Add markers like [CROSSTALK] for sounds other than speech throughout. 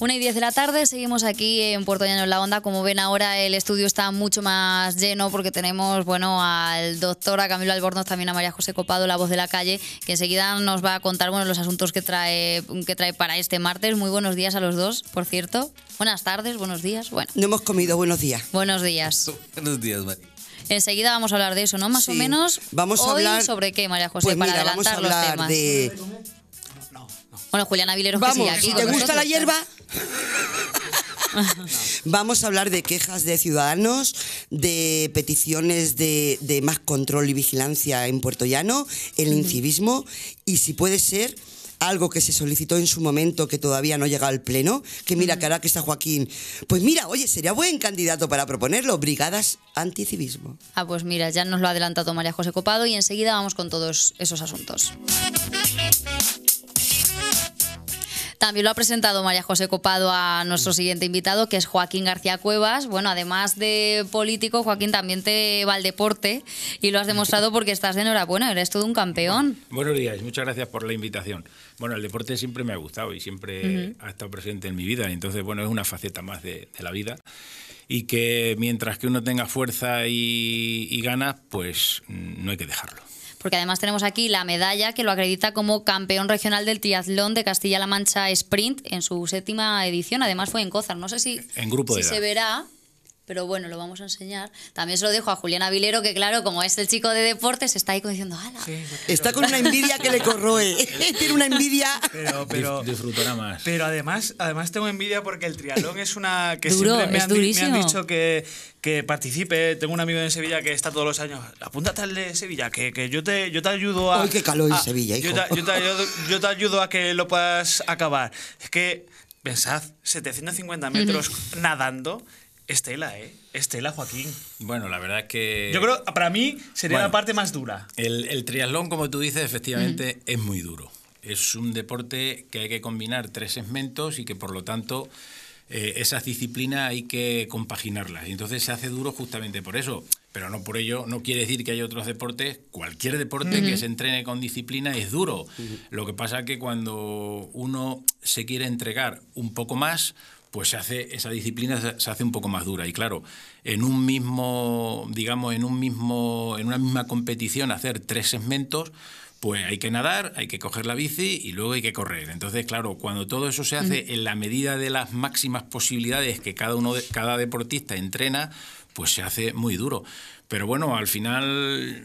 Una y diez de la tarde, seguimos aquí en Puerto Llano en la Onda. Como ven ahora el estudio está mucho más lleno porque tenemos bueno, al doctor, a Camilo Albornoz, también a María José Copado, la voz de la calle, que enseguida nos va a contar bueno, los asuntos que trae, que trae para este martes. Muy buenos días a los dos, por cierto. Buenas tardes, buenos días. Bueno. No hemos comido, buenos días. Buenos días. [LAUGHS] buenos días, María. Enseguida vamos a hablar de eso, ¿no? Más o menos. Vamos a hablar. ¿Sobre qué, María José? Pues para adelantar los temas. De... Bueno, Juliana Vilero, Vamos, te gusta la hierba, [LAUGHS] Vamos a hablar de quejas de ciudadanos, de peticiones de, más control y vigilancia en Puerto Llano, el incivismo y si puede ser algo que se solicitó en su momento que todavía no llega al pleno, que mira, que ahora que está Joaquín, pues mira, oye, sería buen candidato para proponerlo, brigadas anticivismo. Ah, pues mira, ya nos lo ha adelantado María José Copado y enseguida vamos con todos esos asuntos. También lo ha presentado María José Copado a nuestro mm. siguiente invitado, que es Joaquín García Cuevas. Bueno, además de político, Joaquín también te va al deporte y lo has demostrado porque estás enhorabuena, eres todo un campeón. Buenos días, muchas gracias por la invitación. Bueno, el deporte siempre me ha gustado y siempre ha estado presente en mi vida, entonces, bueno, es una faceta más de, la vida y que mientras que uno tenga fuerza y, y ganas, pues mm, no hay que dejarlo porque además tenemos aquí la medalla que lo acredita como campeón regional del triatlón de Castilla-La Mancha Sprint en su séptima edición. Además fue en Cozar No sé si, si se verá pero bueno, lo vamos a enseñar. También se lo dejo a Julián Avilero, que claro, como es el chico de deportes, está ahí diciendo, ¡ala! está con una envidia que le corroe. [LAUGHS] [LAUGHS] Tiene una envidia. Pero, pero, Disfrutará más. Pero además, además tengo envidia porque el triatlón es una que siempre me, es han, me han dicho que, que participe. Tengo un amigo en Sevilla que está todos los años. Apúntate tal de Sevilla, que, yo, te, yo te ayudo a. ¡Ay, qué calor en Sevilla, hijo. Yo te, ayudo, yo te ayudo a que lo puedas acabar. Es que, pensad, 750 metros nadando Estela, ¿eh? Estela Joaquín. Bueno, la verdad es que... Yo creo, para mí, sería la parte más dura. El, triatlón, como tú dices, efectivamente es muy duro. Es un deporte que hay que combinar tres segmentos y que, por lo tanto, eh, esas disciplinas hay que compaginarlas. Y entonces se hace duro justamente por eso. Pero no por ello, no quiere decir que hay otros deportes. Cualquier deporte que se entrene con disciplina es duro. Lo que pasa es que cuando uno se quiere entregar un poco más, pues se hace, esa disciplina se hace un poco más dura. Y claro, en un mismo, digamos, en un mismo, en una misma competición, hacer tres segmentos, pues hay que nadar, hay que coger la bici y luego hay que correr. Entonces, claro, cuando todo eso se hace en la medida de las máximas posibilidades que cada uno cada deportista entrena, pues se hace muy duro. Pero bueno, al final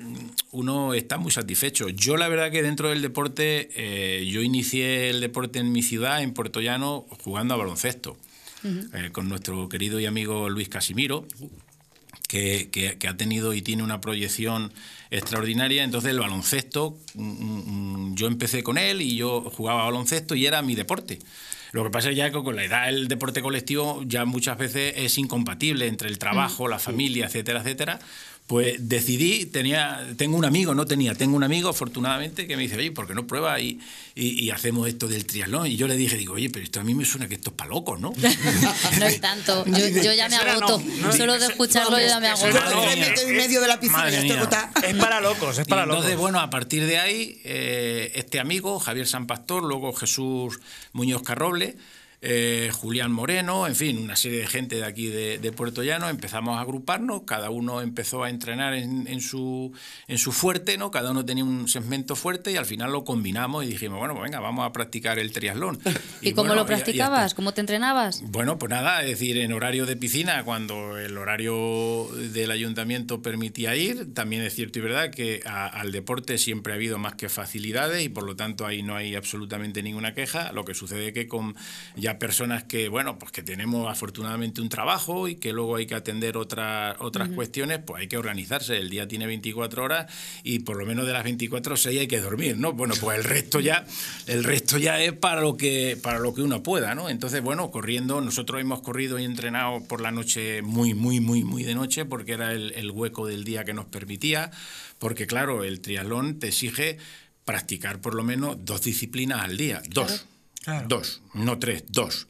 uno está muy satisfecho. Yo la verdad que dentro del deporte, eh, yo inicié el deporte en mi ciudad, en Puerto Llano, jugando a baloncesto. Eh, con nuestro querido y amigo Luis Casimiro. Que, ha tenido y tiene una proyección extraordinaria. Entonces el baloncesto, mm, mm, mm, yo empecé con él y yo jugaba baloncesto y era mi deporte. Lo que pasa es ya que con la edad el deporte colectivo ya muchas veces es incompatible entre el trabajo, la familia, etcétera, etcétera. Pues decidí, tenía, tengo un amigo, no tenía, tengo un amigo afortunadamente que me dice, oye, ¿por qué no pruebas y, y, hacemos esto del triatlón? Y yo le dije, digo, oye, pero esto a mí me suena que esto es para locos, ¿no? [LAUGHS] no es tanto, [LAUGHS] yo, ya me agoto, solo de escucharlo ya me agoto. Es para locos, es para locos. Entonces, bueno, a partir de ahí, eh, este amigo, Javier San Pastor, luego Jesús Muñoz Carroble, eh, Julián Moreno, en fin, una serie de gente de aquí de, Puerto Llano, empezamos a agruparnos, cada uno empezó a entrenar en, su, en su fuerte, ¿no? Cada uno tenía un segmento fuerte y al final lo combinamos y dijimos, bueno, pues venga, vamos a practicar el triatlón. [LAUGHS] ¿Y, cómo lo practicabas? ¿Cómo te entrenabas? Bueno, pues nada, es decir, en horario de piscina, cuando el horario del ayuntamiento permitía ir, también es cierto y verdad que al deporte siempre ha habido más que facilidades y por lo tanto ahí no hay absolutamente ninguna queja, lo que sucede que con... Ya personas que, bueno, pues que tenemos afortunadamente un trabajo y que luego hay que atender otra, otras cuestiones, pues hay que organizarse. El día tiene 24 horas y por lo menos de las 24 6 hay que dormir, ¿no? Bueno, pues el resto ya, el resto ya es para lo que, para lo que uno pueda, ¿no? Entonces, bueno, corriendo, nosotros hemos corrido y entrenado por la noche muy, muy, muy, muy de noche, porque era el, hueco del día que nos permitía, porque claro, el triatlón te exige practicar por lo menos dos disciplinas al día, dos. Dos, no tres, dos.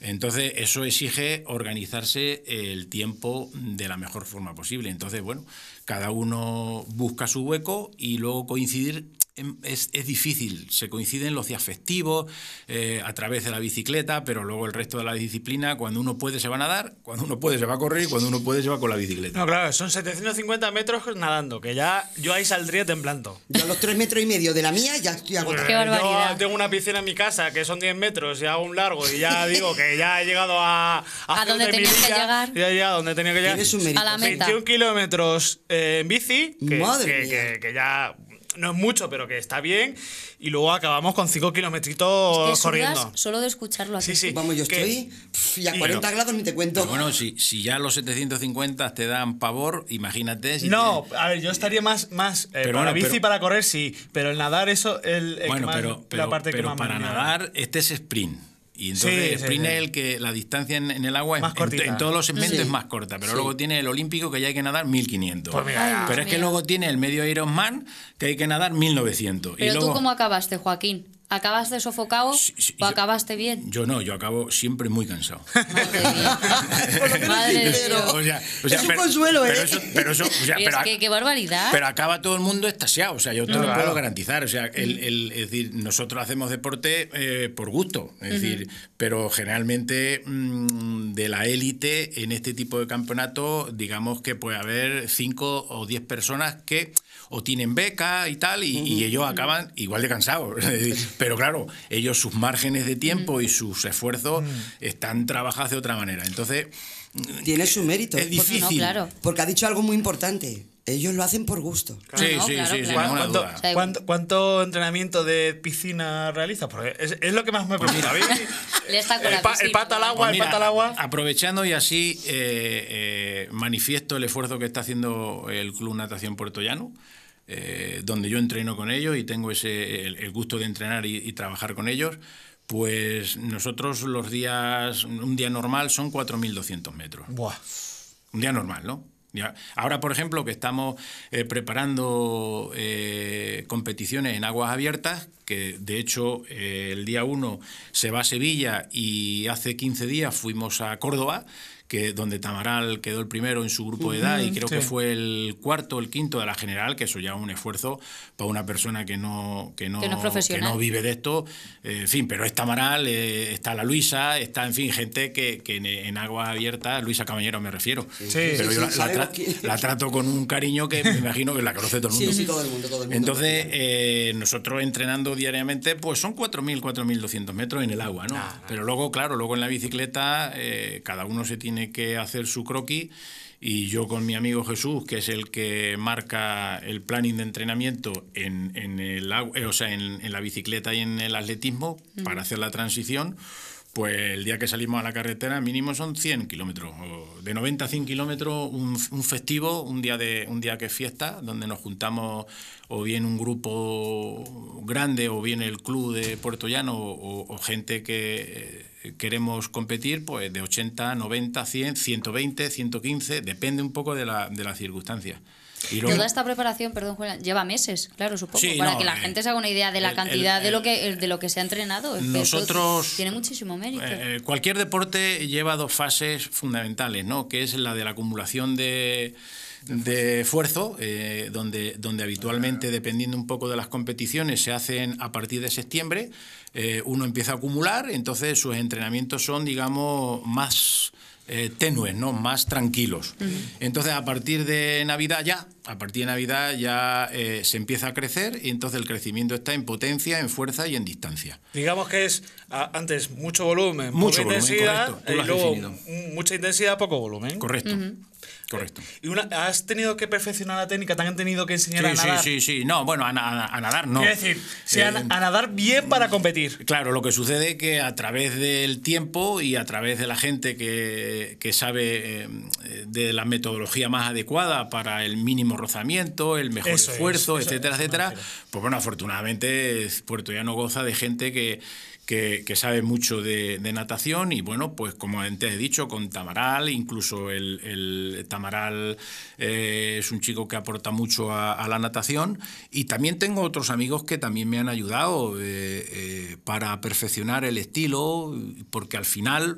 Entonces, eso exige organizarse el tiempo de la mejor forma posible. Entonces, bueno, cada uno busca su hueco y luego coincidir Em, es, es, difícil, se coinciden los días festivos, eh, a través de la bicicleta, pero luego el resto de la disciplina, cuando uno puede se va a nadar, cuando uno puede se va a correr y cuando uno puede se va con la bicicleta. No, claro, son 750 metros nadando, que ya yo ahí saldría temblando. Yo a los 3 metros y medio de la mía ya estoy agotado. Yo tengo una piscina en mi casa que son 10 metros y hago un largo y ya digo que ya he llegado a... A, donde tenía que llegar. Ya, ya, donde tenía que llegar. A la 21 kilómetros eh, en bici, Madre que, que ya no es mucho, pero que está bien. Y luego acabamos con 5 kilometritos corriendo. Solo de escucharlo así. Vamos, yo estoy. y a 40 grados ni te cuento. bueno, si, ya los 750 te dan pavor, imagínate. no, a ver, yo estaría más, más eh, pero bici para correr, sí. Pero el nadar, eso. El, el bueno, pero, la parte que más para nadar, este es sprint. Y entonces sí, que la distancia en, el agua más en, en, todos los segmentos es más corta, pero luego tiene el olímpico que ya hay que nadar 1500. Pues pero es que luego tiene el medio Ironman que hay que nadar 1900. Pero y tú cómo acabaste, Joaquín? ¿Acabaste sofocado o acabaste bien? Yo no, yo acabo siempre muy cansado. Madre, [LAUGHS] Madre es un consuelo, ¿eh? Pero que, qué barbaridad. Pero acaba todo el mundo estasiado, o sea, yo te lo puedo garantizar. O sea, es decir, nosotros hacemos deporte eh, por gusto, es decir, pero generalmente mm, de la élite en este tipo de campeonato, digamos que puede haber cinco o diez personas que o tienen beca y tal, y, ellos acaban igual de cansados. [LAUGHS] Pero claro, ellos sus márgenes de tiempo y sus esfuerzos están trabajados de otra manera. Entonces... Tiene su mérito. Es difícil. claro. Porque ha dicho algo muy importante. Ellos lo hacen por gusto. Sí, sí, sí, ¿Cuánto, entrenamiento de piscina realizas? Porque es, lo que más me pues preocupa. [LAUGHS] Le el, pata al agua, el pues pata al agua. Aprovechando y así eh, eh, manifiesto el esfuerzo que está haciendo el Club Natación Puerto Eh, donde yo entreno con ellos y tengo ese, el, gusto de entrenar y, trabajar con ellos, pues nosotros los días, un día normal son 4.200 metros. Un día normal, ¿no? Ahora, por ejemplo, que estamos eh, preparando eh, competiciones en aguas abiertas, que de hecho eh, el día 1 se va a Sevilla y hace 15 días fuimos a Córdoba, que donde Tamaral quedó el primero en su grupo de edad y creo que fue el cuarto o el quinto de la general, que eso ya es un esfuerzo para una persona que no, que no, que no, vive de esto. Eh, en fin, pero es Tamaral, eh, está la Luisa, está, en fin, gente que, que en, aguas abiertas, Luisa Caballero me refiero. Sí, pero yo la, la, trato con un cariño que me imagino que la conoce todo el mundo. Todo el mundo, Entonces, eh, nosotros entrenando diariamente, pues son 4.000, 4.200 metros en el agua, ¿no? Ah, pero luego, claro, luego en la bicicleta cada uno se tiene que hacer su croquis y yo con mi amigo Jesús, que es el que marca el planning de entrenamiento en, en el, eh, o sea, en, en, la bicicleta y en el atletismo para hacer la transición, pues el día que salimos a la carretera mínimo son 100 kilómetros, de 90 a 100 kilómetros un, festivo, un día, de, un día que es fiesta, donde nos juntamos o bien un grupo grande o bien el club de Puerto Llano o, o gente que queremos competir, pues de 80, 90, 100, 120, 115, depende un poco de, la, de las circunstancia. Toda esta preparación, perdón, lleva meses, claro, supongo, para que la eh, gente se haga una idea de la cantidad de lo que de lo que se ha entrenado. Nosotros tiene muchísimo mérito. Eh, eh, cualquier deporte lleva dos fases fundamentales, ¿no? Que es la de la acumulación de de esfuerzo, eh, donde, donde habitualmente, dependiendo un poco de las competiciones, se hacen a partir de septiembre. Eh, uno empieza a acumular, entonces sus entrenamientos son, digamos, más eh, tenues, ¿no? más tranquilos. Entonces, a partir de Navidad ya, a partir de Navidad ya se empieza a crecer y entonces el crecimiento está en potencia, en fuerza y en distancia. Digamos que es antes mucho volumen, mucha intensidad, mucha intensidad, poco volumen. Correcto. Correcto. ¿Y una, has tenido que perfeccionar la técnica? ¿Te han tenido que enseñar a nadar? Sí, sí, sí. No, bueno, a, nadar no. Quiero decir, eh, a, nadar bien para competir. Claro, lo que sucede es que a través del tiempo y a través de la gente que, que sabe eh, de la metodología más adecuada para el mínimo rozamiento, el mejor esfuerzo, etcétera, etcétera, pues bueno, afortunadamente Puerto ya no goza de gente que que, sabe mucho de, natación y bueno, pues como antes he dicho, con Tamaral, incluso el, Tamaral eh, es un chico que aporta mucho a, la natación y también tengo otros amigos que también me han ayudado eh, eh, para perfeccionar el estilo, porque al final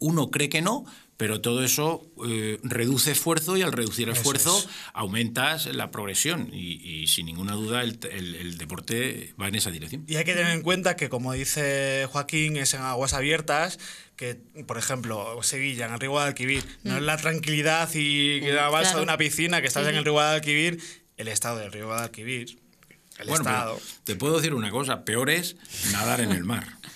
uno cree que no, pero todo eso eh, reduce esfuerzo y al reducir esfuerzo aumentas la progresión y, sin ninguna duda el, deporte va en esa dirección. Y hay que tener en cuenta que, como dice Joaquín, es en aguas abiertas, que, por ejemplo, Sevilla, en el río Guadalquivir, no es mm. la tranquilidad y mm, la balsa de una piscina que estás en el río Guadalquivir, el estado del río Guadalquivir, el estado. Te puedo decir una cosa, peor es nadar en el mar. [LAUGHS]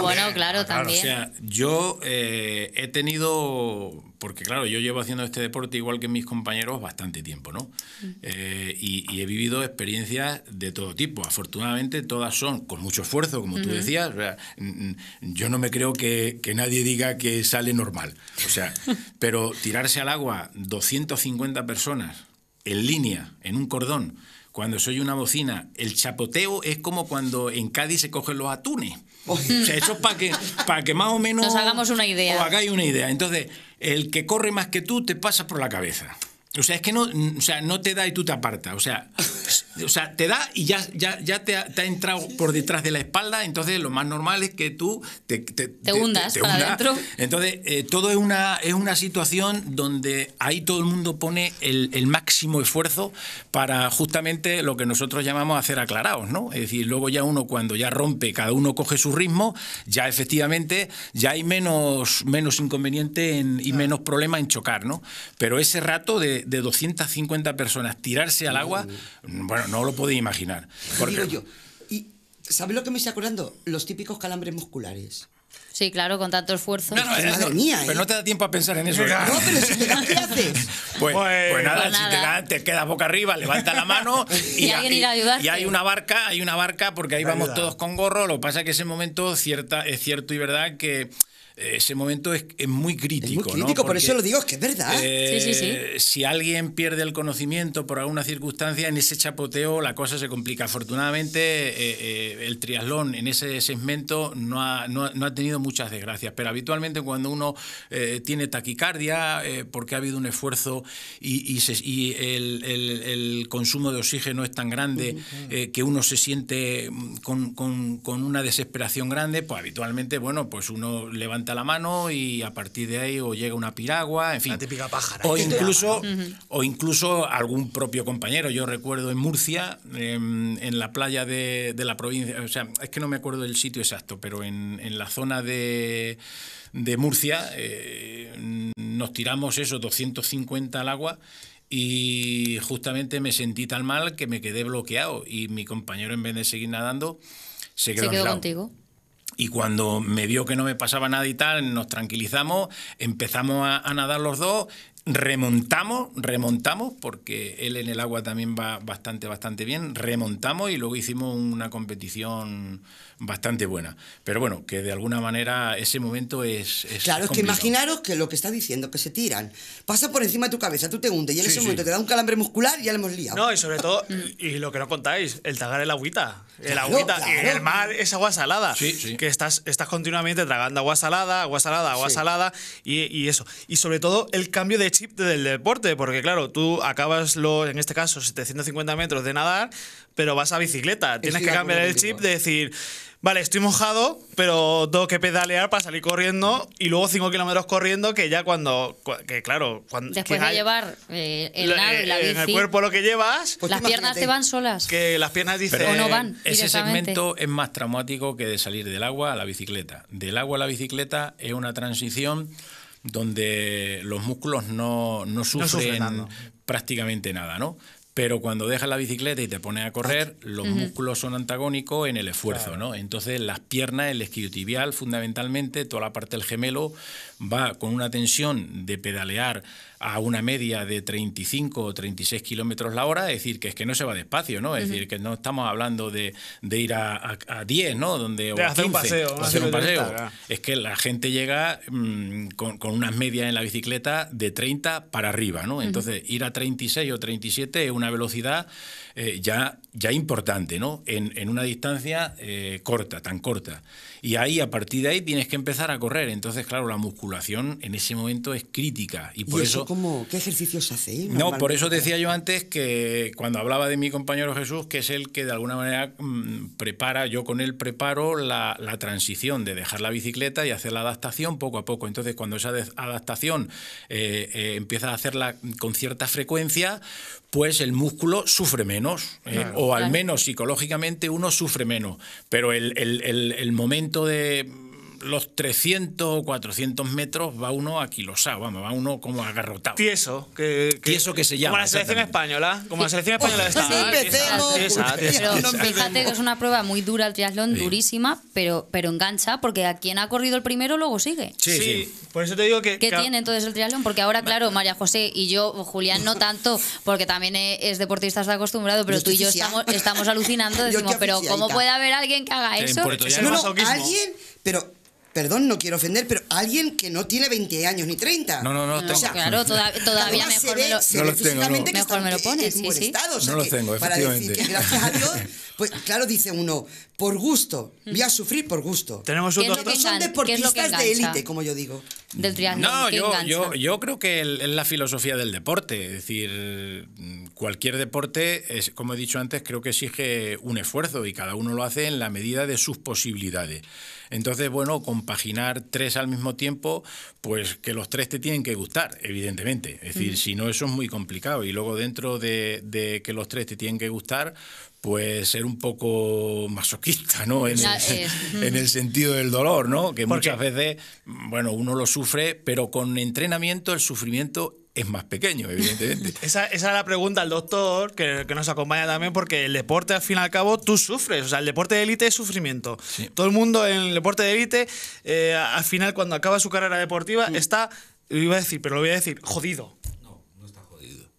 bueno, claro, ah, también. O sea, yo eh, he tenido, porque claro, yo llevo haciendo este deporte igual que mis compañeros bastante tiempo, ¿no? Mm. Eh, y, he vivido experiencias de todo tipo. Afortunadamente todas son con mucho esfuerzo, como tú decías. yo no me creo que, que, nadie diga que sale normal. O sea, [LAUGHS] pero tirarse al agua 250 personas en línea, en un cordón, cuando soy una bocina, el chapoteo es como cuando en Cádiz se cogen los atunes. Oh. O sea, eso es para que, para que más o menos... Nos hagamos una idea. O hagáis una idea. Entonces, el que corre más que tú te pasa por la cabeza. O sea, es que no, o sea, no te da y tú te apartas. O sea, te da y ya, ya, te, ha, entrado por detrás de la espalda. Entonces, lo más normal es que tú te, te, te hundas para adentro. Entonces, eh, todo es una, es una situación donde ahí todo el mundo pone el, máximo esfuerzo para justamente lo que nosotros llamamos hacer aclarados, ¿no? Es decir, luego ya uno cuando ya rompe, cada uno coge su ritmo, ya efectivamente ya hay menos, menos inconveniente y menos problema en chocar, ¿no? Pero ese rato de, de 250 personas tirarse al agua, mm. bueno, no lo podéis imaginar. Porque... Digo yo, y ¿sabes lo que me estoy acordando? Los típicos calambres musculares. Sí, claro, con tanto esfuerzo. es, Pero ¿eh? no te da tiempo a pensar en eso. ¿qué haces? [LAUGHS] Pues, pues, pues, nada, pues si te dan, te quedas boca arriba, levanta la mano [LAUGHS] y, y, hay, una barca, hay una barca porque ahí vamos todos con gorro. Lo que pasa es que ese momento cierta, es cierto y verdad que ese momento es, muy crítico. muy crítico, por eso lo digo, es que es verdad. Eh, si alguien pierde el conocimiento por alguna circunstancia, en ese chapoteo la cosa se complica. Afortunadamente, eh, eh, el triatlón en ese segmento no ha, no, ha, tenido muchas desgracias, pero habitualmente cuando uno tiene taquicardia, porque ha habido un esfuerzo y, el, consumo de oxígeno es tan grande que uno se siente mm, con, con una desesperación grande, pues habitualmente, bueno, pues uno levanta la mano y a partir de ahí o llega una piragua, en fin. O incluso, o incluso algún propio compañero. Yo recuerdo en Murcia, em, en, la playa de, la provincia, o sea, es que no me acuerdo del sitio exacto, pero en, en la zona de, de Murcia eh, nos tiramos esos 250 al agua. Y justamente me sentí tan mal que me quedé bloqueado y mi compañero en vez de seguir nadando se ¿Se quedó contigo. Y cuando me vio que no me pasaba nada y tal, nos tranquilizamos, empezamos a, nadar los dos remontamos, remontamos, porque él en el agua también va bastante, bastante bien, remontamos y luego hicimos una competición bastante buena. Pero bueno, que de alguna manera ese momento es... claro, es que imaginaros que lo que está diciendo, que se tiran, pasa por encima de tu cabeza, tú te hundes y en ese momento te da un calambre muscular y ya lo hemos liado. No, y sobre todo, [LAUGHS] mm. y lo que no contáis, el tragar el agüita. El claro, agüita, el mar es agua salada. que estás, estás continuamente tragando agua salada, agua salada, agua salada y, y, eso. Y sobre todo el cambio de chip del deporte, porque claro, tú acabas lo, en este caso 750 metros de nadar, pero vas a bicicleta. Tienes que cambiar el chip de decir, vale, estoy mojado, pero tengo que pedalear para salir corriendo y luego 5 kilómetros corriendo, que ya cuando. que claro. Cuando, Después de llevar eh, el la, la bici, eh, en el cuerpo lo que llevas. Pues las piernas te van solas. Que las piernas dicen. o no van. Ese segmento es más traumático que de salir del agua a la bicicleta. Del agua a la bicicleta es una transición donde los músculos no, no sufren, prácticamente nada, ¿no? Pero cuando dejas la bicicleta y te pones a correr, los músculos son antagónicos en el esfuerzo, ¿no? Entonces las piernas, el tibial, fundamentalmente, toda la parte del gemelo, va con una tensión de pedalear a una media de 35 o 36 kilómetros la hora, es decir, que es que no se va despacio, ¿no? Es decir, que no estamos hablando de, de ir a, a, 10, ¿no? Donde, o hacer un paseo. Hacer un paseo. Ah. es que la gente llega mm, con, unas medias en la bicicleta de 30 para arriba, ¿no? Entonces, ir a 36 o 37 es una velocidad eh, ya, ya importante, ¿no? En, una distancia eh, corta, tan corta. Y ahí, a partir de ahí, tienes que empezar a correr. Entonces, claro, la musculación en ese momento es crítica. ¿Y, por eso, qué ejercicios hace? No, por eso decía yo antes que cuando hablaba de mi compañero Jesús, que es el que de alguna manera mm, prepara, yo con él preparo la, la transición de dejar la bicicleta y hacer la adaptación poco a poco. Entonces, cuando esa adaptación eh, ...empieza a hacerla con cierta frecuencia, pues el músculo sufre menos, eh, o al menos psicológicamente uno sufre menos. Pero el momento de los 300 o 400 metros va uno aquilosado, vamos, va uno como agarrotado. Tieso, que, que Tieso que se llama. Como la selección española, como la selección española está. Sí, ah, fíjate que es una prueba muy dura el triatlón, durísima, pero, pero engancha, porque a quien ha corrido el primero luego sigue. Sí, por eso te digo que... ¿Qué tiene entonces el triatlón? Porque ahora, claro, María José y yo, Julián no tanto, porque también e, es deportista, está acostumbrado, pero tú y yo estamos, estamos alucinando, [LAUGHS] decimos, pero ¿cómo puede haber alguien que haga eso? alguien, pero perdón, no quiero ofender, pero alguien que no tiene 20 años ni 30. No, no, no, claro, todavía mejor me lo, no los tengo, no. me lo pones, no tengo, para Decir que gracias a Dios, pues claro, dice uno, por gusto, voy a sufrir por gusto. Tenemos otro que son deportistas de élite, como yo digo. Del triatlón, no, yo, yo, creo que es la filosofía del deporte. Es decir, cualquier deporte, es, como he dicho antes, creo que exige un esfuerzo y cada uno lo hace en la medida de sus posibilidades. Entonces, bueno, compaginar tres al mismo tiempo, pues que los tres te tienen que gustar, evidentemente. Es decir, si no, eso es muy complicado. Y luego dentro de, que los tres te tienen que gustar, pues ser un poco masoquista, ¿no? En el, [LAUGHS] en el sentido del dolor, ¿no? Que muchas veces, bueno, uno lo sufre, pero con entrenamiento el sufrimiento es más pequeño, evidentemente. [LAUGHS] esa, es la pregunta al doctor, que, nos acompaña también, porque el deporte, al fin y al cabo, tú sufres. O sea, el deporte de élite es sufrimiento. Todo el mundo en el deporte de élite, eh, al final, cuando acaba su carrera deportiva, está, lo iba a decir, pero lo voy a decir, jodido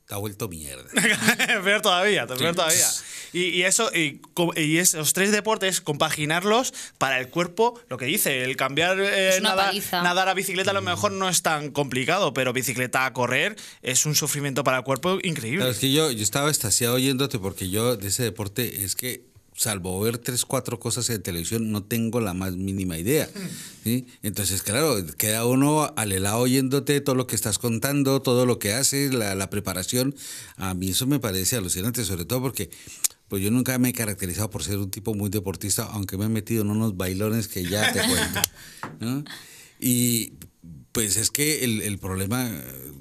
te ha vuelto mierda. [LAUGHS] peor todavía, peor todavía. Y, eso, y, y, esos tres deportes, compaginarlos para el cuerpo, lo que dice, el cambiar eh, nada, nadar a bicicleta a lo mejor no es tan complicado, pero bicicleta a correr es un sufrimiento para el cuerpo increíble. es que yo, yo estaba estasiado oyéndote porque yo de ese deporte es que salvo ver tres, cuatro cosas en televisión, no tengo la más mínima idea. ¿sí? Entonces, claro, queda uno al helado oyéndote todo lo que estás contando, todo lo que haces, la, la preparación. A mí eso me parece alucinante, sobre todo porque pues yo nunca me he caracterizado por ser un tipo muy deportista, aunque me he metido en unos bailones que ya te cuento. [LAUGHS] Y pues es que el, el, problema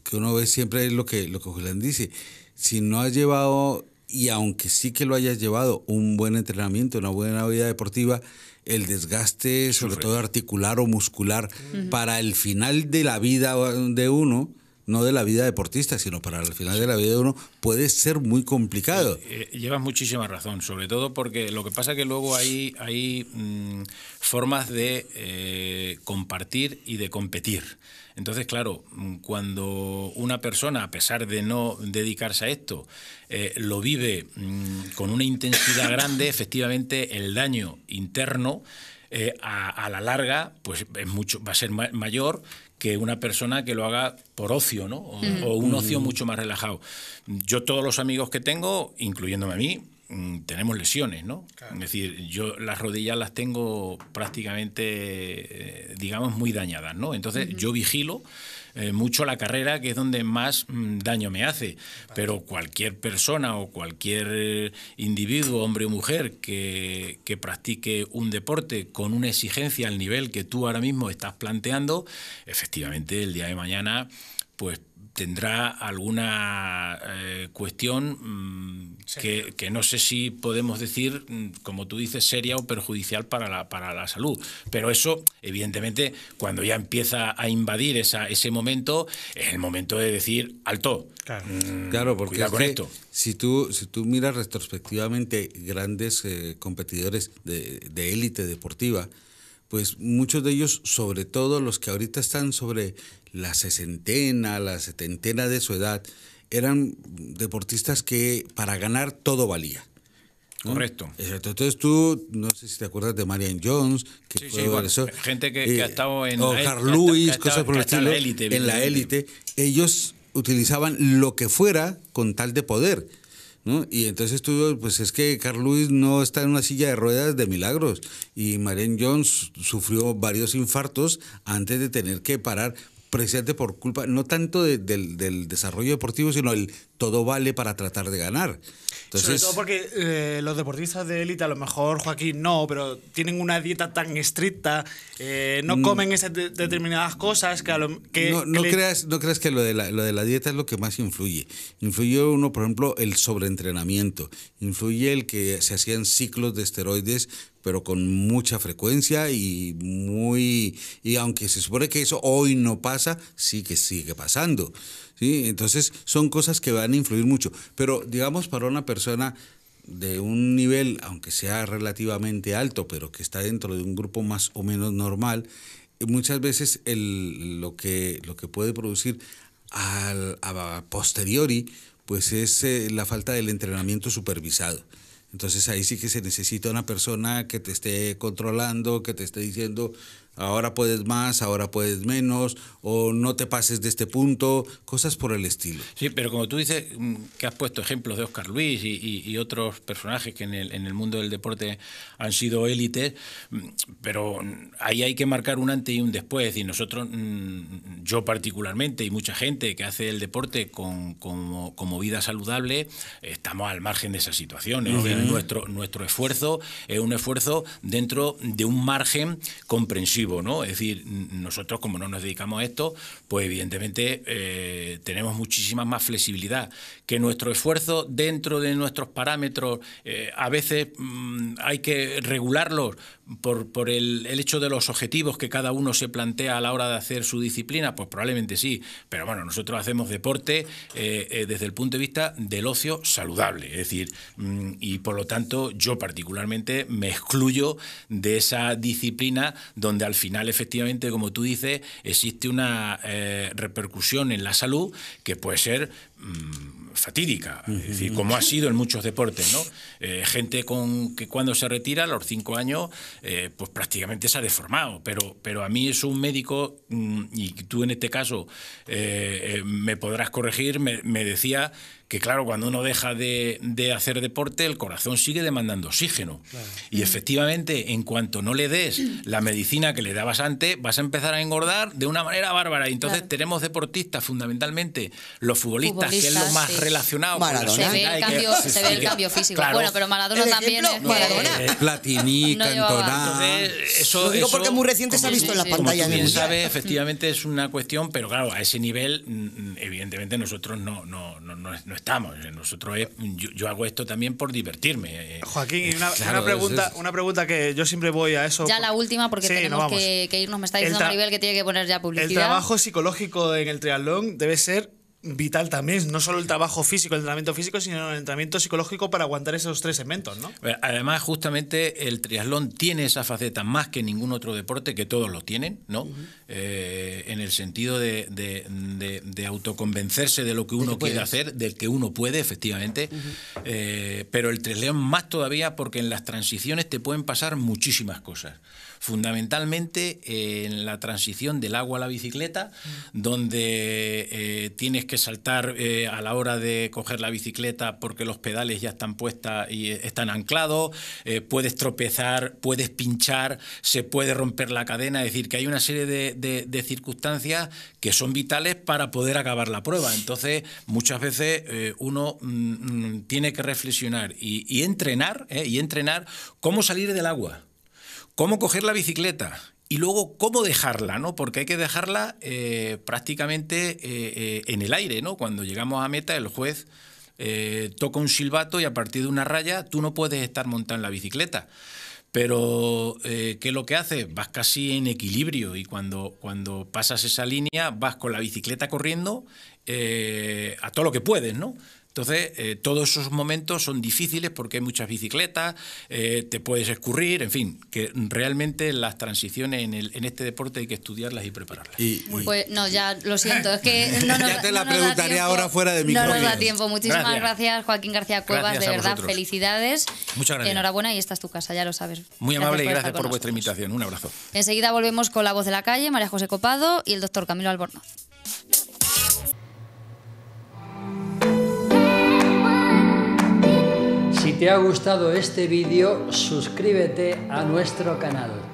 que uno ve siempre es lo que, lo que Julián dice. Si no has llevado y aunque sí que lo hayas llevado, un buen entrenamiento, una buena vida deportiva, el desgaste, sobre todo articular o muscular, para el final de la vida de uno, no de la vida deportista, sino para el final de la vida de uno, puede ser muy complicado. Eh, eh, llevas muchísima razón, sobre todo porque lo que pasa es que luego hay, hay mm, formas de eh, compartir y de competir. Entonces, claro, mm, cuando una persona, a pesar de no dedicarse a esto, lo vive mm, con una intensidad grande, [COUGHS] efectivamente el daño interno a, a, la larga pues es mucho, va a ser mayor que una persona que lo haga por ocio, ¿no? O, un ocio mucho más relajado. Yo todos los amigos que tengo, incluyéndome a mí, mm, tenemos lesiones, ¿no? Es decir, yo las rodillas las tengo prácticamente, eh, digamos, muy dañadas, ¿no? Entonces yo vigilo eh, mucho la carrera, que es donde más mm, daño me hace. Pero cualquier persona o cualquier eh, individuo, hombre o mujer, que, que practique un deporte con una exigencia al nivel que tú ahora mismo estás planteando, efectivamente el día de mañana pues tendrá alguna eh, cuestión mm, que, no sé si podemos decir, mm, como tú dices, seria o perjudicial para la, para la salud. Pero eso, evidentemente, cuando ya empieza a invadir esa, ese momento, es el momento de decir, alto. Claro, mm, claro porque Si, tú, si tú miras retrospectivamente grandes eh, competidores de, de élite deportiva, pues muchos de ellos, sobre todo los que ahorita están sobre la sesentena, la setentena de su edad, eran deportistas que para ganar todo valía. Correcto. Entonces tú, no sé si te acuerdas de Marianne Jones, que gente que, eh, ha estado en o Carl Lewis, cosas por el estilo, élite, en la élite, ellos utilizaban lo que fuera con tal de poder. ¿No? Y entonces tú, pues es que Carl Luis no está en una silla de ruedas de milagros. Y Marianne Jones sufrió varios infartos antes de tener que parar precisamente por culpa, no tanto del, desarrollo deportivo, sino el todo vale para tratar de ganar. Entonces, Sobre todo porque eh, los deportistas de élite, a lo mejor Joaquín no, pero tienen una dieta tan estricta, eh, no mm. comen esas determinadas cosas que, no, creas, no que lo de, la, lo de la dieta es lo que más influye. Influye uno, por ejemplo, el sobreentrenamiento, influye el que se hacían ciclos de esteroides pero con mucha frecuencia y muy, y aunque se supone que eso hoy no pasa, sí que sigue pasando. Entonces son cosas que van a influir mucho, pero digamos para una persona de un nivel, aunque sea relativamente alto, pero que está dentro de un grupo más o menos normal, muchas veces lo, que, lo que puede producir al, a posteriori pues es eh, la falta del entrenamiento supervisado. Entonces ahí sí que se necesita una persona que te esté controlando, que te esté diciendo ahora puedes más, ahora puedes menos, o no te pases de este punto, cosas por el estilo. Sí, pero como tú dices, mm, que has puesto ejemplos de Oscar Luis y, otros personajes que en el, mundo del deporte han sido élites, mm, pero mm, ahí hay que marcar un antes y un después, y nosotros, yo particularmente y mucha gente que hace el deporte como, vida saludable, estamos al margen de esa situación, Nuestro, nuestro esfuerzo es un esfuerzo dentro de un margen comprensible. Es decir, nosotros como no nos dedicamos a esto, pues evidentemente eh, tenemos muchísima más flexibilidad, que nuestro esfuerzo dentro de nuestros parámetros eh, a veces mm, hay que regularlos por, por el, el, hecho de los objetivos que cada uno se plantea a la hora de hacer su disciplina? Pues probablemente sí, pero bueno, nosotros hacemos deporte eh, eh, desde el punto de vista del ocio saludable, es decir, mm, y por lo tanto yo particularmente me excluyo de esa disciplina donde al final efectivamente, como tú dices, existe una eh, repercusión en la salud que puede ser... Mm, fatídica, es decir, como ha sido en muchos deportes, ¿no? Eh, gente con que cuando se retira a los cinco años, eh, pues prácticamente se ha deformado, pero, pero a mí es un médico, mm, y tú en este caso eh, me podrás corregir, me decía que claro, cuando uno deja de, de hacer deporte, el corazón sigue demandando oxígeno. Y efectivamente, en cuanto no le des la medicina que le dabas antes, vas a empezar a engordar de una manera bárbara. Y entonces tenemos deportistas, fundamentalmente los futbolistas, que es lo más relacionado con el cambio, físico. bueno, pero Maradona también eh, Platini, Cantona. eso, digo porque muy reciente se ha visto en las pantallas Como efectivamente es una cuestión, pero claro, a ese nivel, mm, mm, evidentemente nosotros no, no, no estamos. Eh, nosotros yo, hago esto también por divertirme. Eh, eh, Joaquín, una, una pregunta, una pregunta que yo siempre voy a eso. Ya la última, porque tenemos que, que, irnos. Me está diciendo Maribel que tiene que poner ya publicidad. El trabajo psicológico en el triatlón debe ser vital también, no solo el trabajo físico, el entrenamiento físico, sino el entrenamiento psicológico para aguantar esos tres segmentos, ¿no? Además, justamente el triatlón tiene esa faceta más que ningún otro deporte, que todos lo tienen, ¿no? Eh, en el sentido de, de, autoconvencerse de lo que uno quiere hacer, del que uno puede, efectivamente. Eh, pero el triatlón más todavía porque en las transiciones te pueden pasar muchísimas cosas fundamentalmente eh, en la transición del agua a la bicicleta, mm. donde eh, tienes que saltar eh, a la hora de coger la bicicleta porque los pedales ya están puestos y están anclados, puedes tropezar, puedes pinchar, se puede romper la cadena, es decir, que hay una serie de, circunstancias que son vitales para poder acabar la prueba. Entonces, muchas veces uno mm, mm, tiene que reflexionar y entrenar, y entrenar cómo salir del agua cómo coger la bicicleta y luego cómo dejarla, ¿no? Porque hay que dejarla eh, prácticamente eh, eh, en el aire, ¿no? Cuando llegamos a meta, el juez toca un silbato y a partir de una raya tú no puedes estar montando en la bicicleta. Pero, ¿qué es lo que haces? Vas casi en equilibrio y cuando, cuando pasas esa línea vas con la bicicleta corriendo a todo lo que puedes, ¿no? Entonces, eh, todos esos momentos son difíciles porque hay muchas bicicletas, eh, te puedes escurrir, en fin, que realmente las transiciones en, el, en este deporte hay que estudiarlas y prepararlas. pues no, ya lo siento, es que [LAUGHS] no nos, ya te la preguntaré ahora fuera de micrófono. No nos da tiempo. Muchísimas gracias, Joaquín García Cuevas, de verdad, felicidades. Muchas gracias. Enhorabuena y esta es tu casa, ya lo sabes. Muy amable y gracias por, por vuestra invitación. Un abrazo. Enseguida volvemos con la voz de la calle, María José Copado y el doctor Camilo Albornoz. Si te ha gustado este vídeo, suscríbete a nuestro canal.